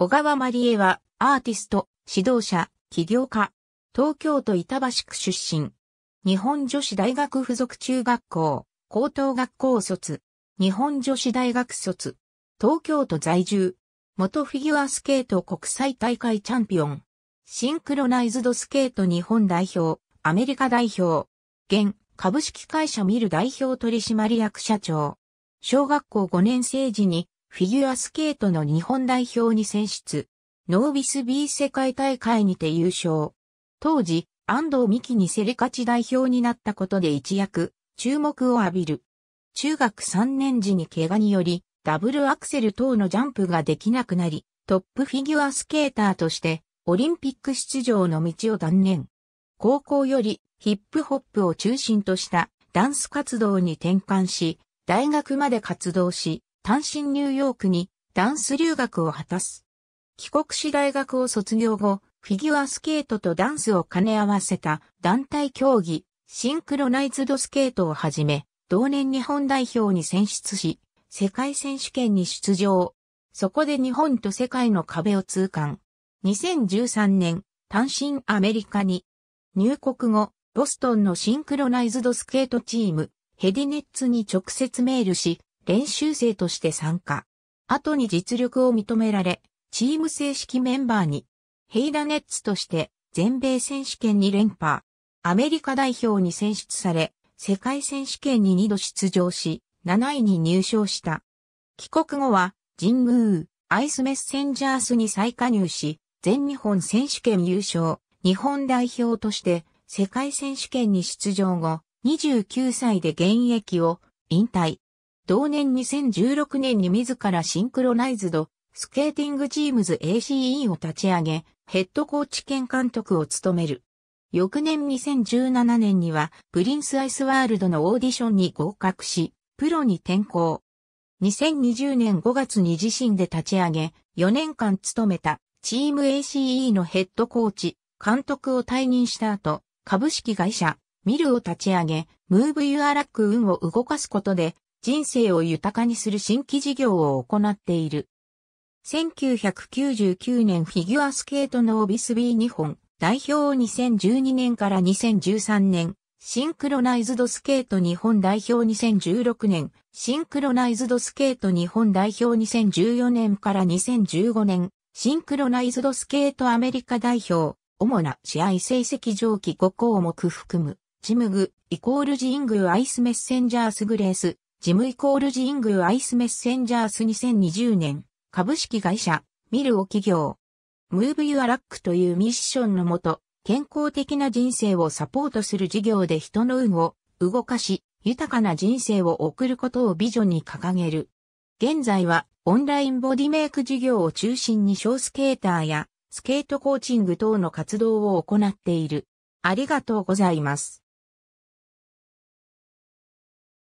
小川まりえは、アーティスト、指導者、起業家、東京都板橋区出身。日本女子大学附属中学校、高等学校卒。日本女子大学卒。東京都在住。元フィギュアスケート国際大会チャンピオン。シンクロナイズドスケート日本代表、アメリカ代表。現、株式会社ミル代表取締役社長。小学校5年生時にフィギュアスケートの日本代表に選出。ノービス B 世界大会にて優勝。当時、安藤美希に競り勝ち代表になったことで一躍、注目を浴びる。中学3年時に怪我により、ダブルアクセル等のジャンプができなくなり、トップフィギュアスケーターとして、オリンピック出場の道を断念。高校より、ヒップホップを中心としたダンス活動に転換し、大学まで活動し、単身ニューヨークにダンス留学を果たす。帰国し大学を卒業後、フィギュアスケートとダンスを兼ね合わせた団体競技、シンクロナイズドスケートをはじめ、同年日本代表に選出し、世界選手権に出場。そこで日本と世界の壁を痛感。2013年、単身アメリカに。入国後、ボストンのシンクロナイズドスケートチーム、ヘディネッツに直接メールし、練習生として参加。後に実力を認められ、チーム正式メンバーに、ヘイダネッツとして全米選手権に連覇、アメリカ代表に選出され、世界選手権に2度出場し、7位に入賞した。帰国後は、神宮、アイスメッセンジャースに再加入し、全日本選手権優勝、日本代表として世界選手権に出場後、29歳で現役を引退。同年2016年に自らシンクロナイズド、スケーティングチームズ ACE を立ち上げ、ヘッドコーチ兼監督を務める。翌年2017年には、プリンスアイスワールドのオーディションに合格し、プロに転向。2020年5月に自身で立ち上げ、4年間務めた、チーム ACE のヘッドコーチ、監督を退任した後、株式会社、ミルを立ち上げ、ムーブユアラック運を動かすことで、人生を豊かにする新規事業を行っている。1999年フィギュアスケートのオビスビー日本代表を2012年から2013年、シンクロナイズドスケート日本代表2016年、シンクロナイズドスケート日本代表2014年から2015年、シンクロナイズドスケートアメリカ代表、主な試合成績上記5項目含む、ジムグ、イコールジングアイスメッセンジャースグレース、ジムイコールジングアイスメッセンジャース2020年、株式会社、ミルを企業。ムーブユアラックというミッションのもと、健康的な人生をサポートする事業で人の運を動かし、豊かな人生を送ることをビジョンに掲げる。現在は、オンラインボディメイク事業を中心に小スケーターや、スケートコーチング等の活動を行っている。ありがとうございます。